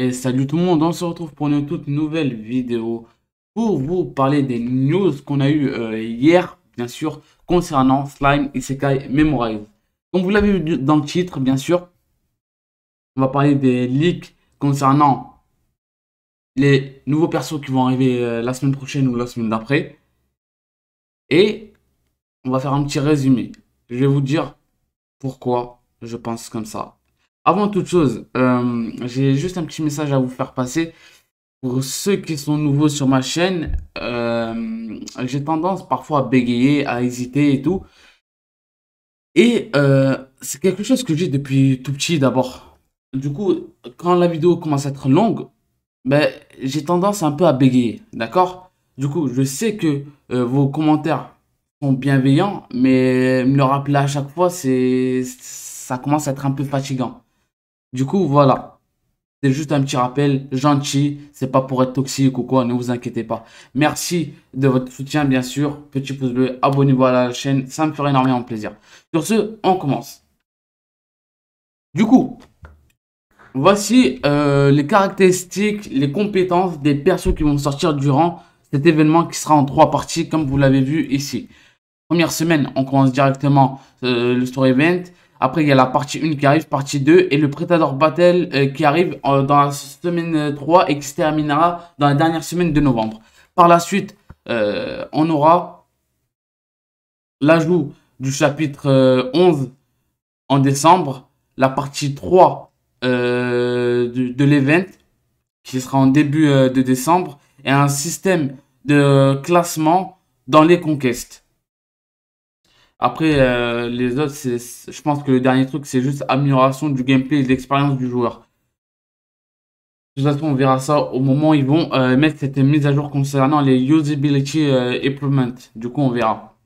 Et salut tout le monde, on se retrouve pour une toute nouvelle vidéo pour vous parler des news qu'on a eu euh, hier, bien sûr, concernant Slime Isekai Memorize. Comme vous l'avez vu dans le titre, bien sûr, on va parler des leaks concernant les nouveaux persos qui vont arriver euh, la semaine prochaine ou la semaine d'après. Et on va faire un petit résumé. Je vais vous dire pourquoi je pense comme ça. Avant toute chose, euh, j'ai juste un petit message à vous faire passer. Pour ceux qui sont nouveaux sur ma chaîne, euh, j'ai tendance parfois à bégayer, à hésiter et tout. Et euh, c'est quelque chose que j'ai depuis tout petit d'abord. Du coup, quand la vidéo commence à être longue, ben, j'ai tendance un peu à bégayer, d'accord Du coup, je sais que vos commentaires sont bienveillants, mais me le rappeler à chaque fois, c'est ça commence à être un peu fatigant. Du coup, voilà. C'est juste un petit rappel gentil. C'est pas pour être toxique ou quoi, ne vous inquiétez pas. Merci de votre soutien, bien sûr. Petit pouce bleu, abonnez-vous à la chaîne. Ça me ferait énormément plaisir. Sur ce, on commence. Du coup, voici euh, les caractéristiques, les compétences des persos qui vont sortir durant cet événement qui sera en trois parties, comme vous l'avez vu ici. Première semaine, on commence directement euh, le story event. Après, il y a la partie 1 qui arrive, partie 2, et le Predator Battle euh, qui arrive euh, dans la semaine 3 euh, et qui se terminera dans la dernière semaine de novembre. Par la suite, on aura l'ajout du chapitre 11 en décembre, la partie 3 de, de l'event qui sera en début de décembre, et un système de classement dans les conquêtes. Après, euh, les autres, je pense que le dernier truc, c'est juste amélioration du gameplay et de l'expérience du joueur. De toute façon, on verra ça au moment où ils vont euh, mettre cette mise à jour concernant les usability euh, Du coup, on verra.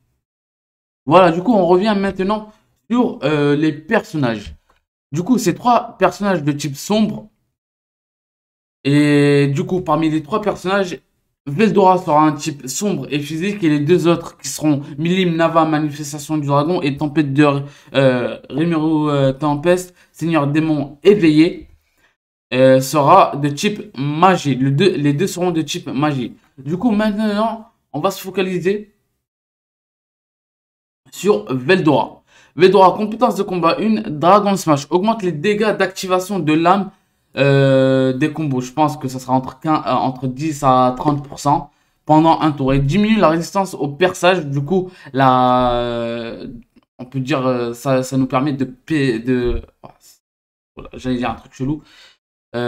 Voilà, du coup, on revient maintenant sur euh, les personnages. Du coup, ces trois personnages de type sombre. Et du coup, parmi les trois personnages, Veldora sera un type sombre et physique et les deux autres qui seront Milim Nava, Manifestation du Dragon et Tempête de euh, Rimuru euh, Tempest, Seigneur Démon éveillé, euh, sera de type magie. les deux seront de type magie. Du coup, maintenant, on va se focaliser sur Veldora. Veldora, compétence de combat 1, Dragon Smash, augmente les dégâts d'activation de l'âme euh, des combos. Je pense que ça sera entre, 10 euh, à 30% pendant un tour. Et diminue la résistance au perçage. Du coup, la, euh, on peut dire ça, ça nous permet de... de J'allais dire un truc chelou. une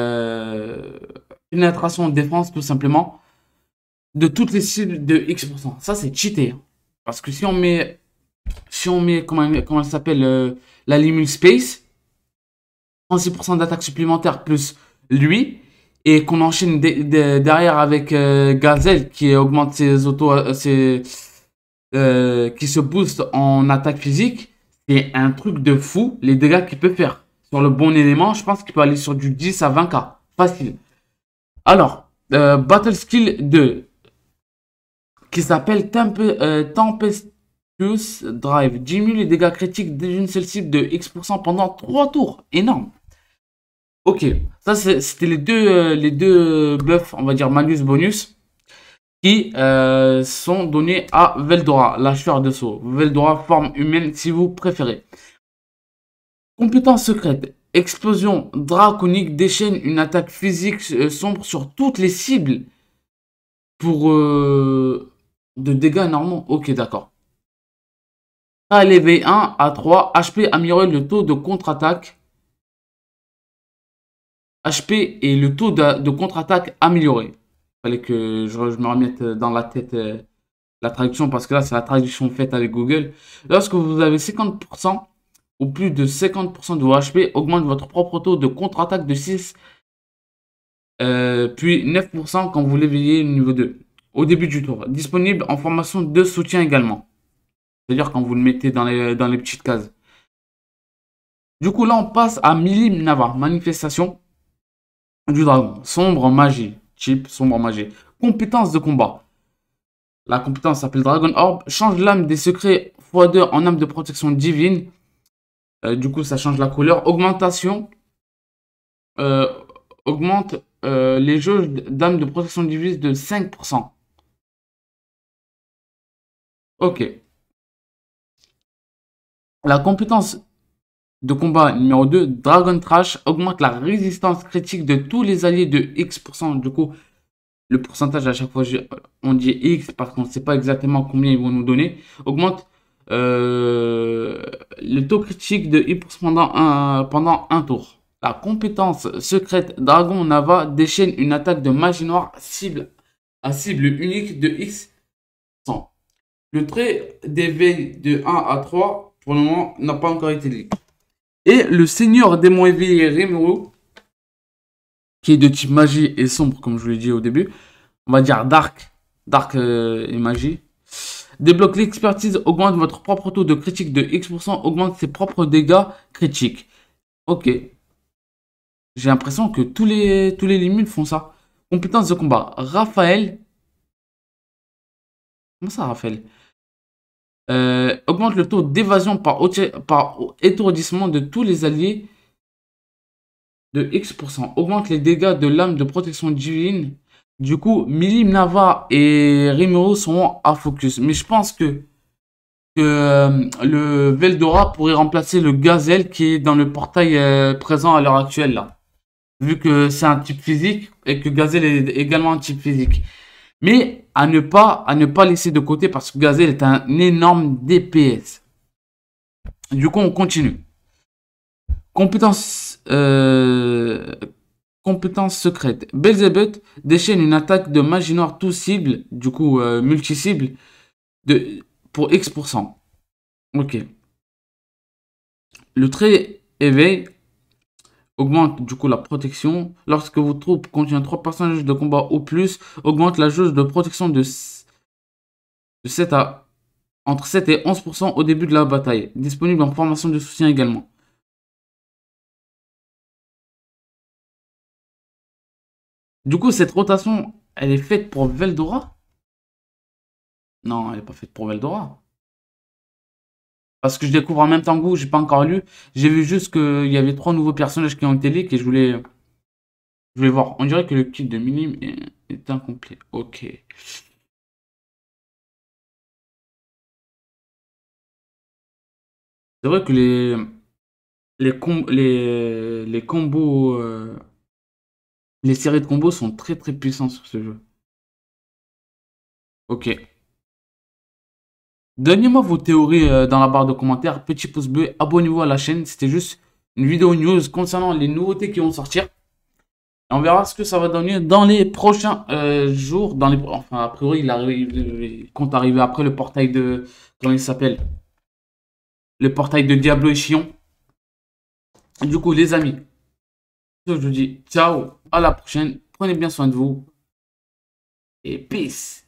pénétration de défense, tout simplement. De toutes les cibles de X%. Ça, c'est cheaté. Hein. Parce que si on met... Si on met, comment, comment elle s'appelle, la Limit Space, 6% d'attaque supplémentaire plus lui. Et qu'on enchaîne derrière avec euh, Gazelle qui augmente ses auto euh, euh, qui se booste en attaque physique. C'est un truc de fou les dégâts qu'il peut faire. Sur le bon élément, je pense qu'il peut aller sur du 10 à 20k. Facile. Alors, Battle Skill 2 qui s'appelle tempestus Tempestuous Drive. Diminue les dégâts critiques d'une seule cible de X% pendant 3 tours. Énorme. Ok, ça c'était les deux, euh, les deux buffs, on va dire malus bonus, qui euh, sont donnés à Veldora, l'acheveur de saut. Veldora, forme humaine si vous préférez. Compétence secrète. Explosion draconique déchaîne une attaque physique euh, sombre sur toutes les cibles pour de dégâts normaux. Ok, d'accord. À v 1 à 3, HP améliorer le taux de contre-attaque HP et le taux de, contre-attaque amélioré. Il fallait que je, me remette dans la tête euh, la traduction parce que là, c'est la traduction faite avec Google. Lorsque vous avez 50% ou plus de 50% de vos HP, augmente votre propre taux de contre-attaque de 6, euh, puis 9% quand vous l'éveillez niveau 2 au début du tour. Disponible en formation de soutien également. C'est-à-dire quand vous le mettez dans les, dans les petites cases. Du coup, là, on passe à Milim Nava, manifestation du dragon. Sombre en magie. chip sombre en magie. Compétence de combat. La compétence s'appelle Dragon Orb. Change l'âme des secrets x en âme de protection divine. Euh, du coup, ça change la couleur. Augmentation. Euh, augmente euh, les jauges d'âme de protection divine de 5%. Ok. La compétence de combat numéro 2, Dragon Trash augmente la résistance critique de tous les alliés de X%. Du coup, le pourcentage à chaque fois, on dit X parce qu'on ne sait pas exactement combien ils vont nous donner. Augmente euh, le taux critique de X pendant un, pendant un tour. La compétence secrète Dragon Nava déchaîne une attaque de magie noire cible à cible unique de X Le trait d'éveil de 1 à 3, pour le moment, n'a pas encore été lu. Et le seigneur démon éveillé Rimuru, qui est de type magie et sombre, comme je vous l'ai dit au début, on va dire dark, dark euh, et magie, débloque l'expertise, augmente votre propre taux de critique de X%, augmente ses propres dégâts critiques. Ok. J'ai l'impression que tous les, tous les limites font ça. Compétence de combat. Raphaël. Comment ça, Raphaël euh, augmente le taux d'évasion par, étourdissement de tous les alliés de X%. Augmente les dégâts de l'âme de protection divine. Du coup, Milim Nava et Rimuru seront à focus. Mais je pense que, euh, le Veldora pourrait remplacer le Gazelle qui est dans le portail euh, présent à l'heure actuelle là. Vu que c'est un type physique et que Gazelle est également un type physique. Mais à ne pas, à ne pas laisser de côté parce que Gazelle est un énorme DPS. Du coup, on continue. Compétence, euh, compétence secrète. Belzebuth déchaîne une attaque de magie noire tout cible, du coup euh, multi-cible, pour X%. Ok. Le trait éveil augmente du coup la protection. Lorsque vos troupes contiennent 3 personnages de combat ou plus, augmente la jauge de protection de, 7 à entre 7 et 11% au début de la bataille. Disponible en formation de soutien également. Du coup, cette rotation, elle est faite pour Veldora Non, elle n'est pas faite pour Veldora. Parce que je découvre en même temps que vous, j'ai pas encore lu. J'ai vu juste qu'il y avait trois nouveaux personnages qui ont été leaks et je voulais. Je voulais voir. On dirait que le kit de Minim est incomplet. Ok. C'est vrai que les. Les, les, les combos. Euh, les séries de combos sont très très puissants sur ce jeu. Ok. Donnez-moi vos théories euh, dans la barre de commentaires. Petit pouce bleu, abonnez-vous à la chaîne. C'était juste une vidéo news concernant les nouveautés qui vont sortir. Et on verra ce que ça va donner dans les prochains euh, jours. Dans les, enfin, a priori, il, arrive, il compte arriver après le portail de... Comment il s'appelle Le portail de Diablo et Chion. Du coup, les amis, je vous dis ciao, à la prochaine. Prenez bien soin de vous. Et peace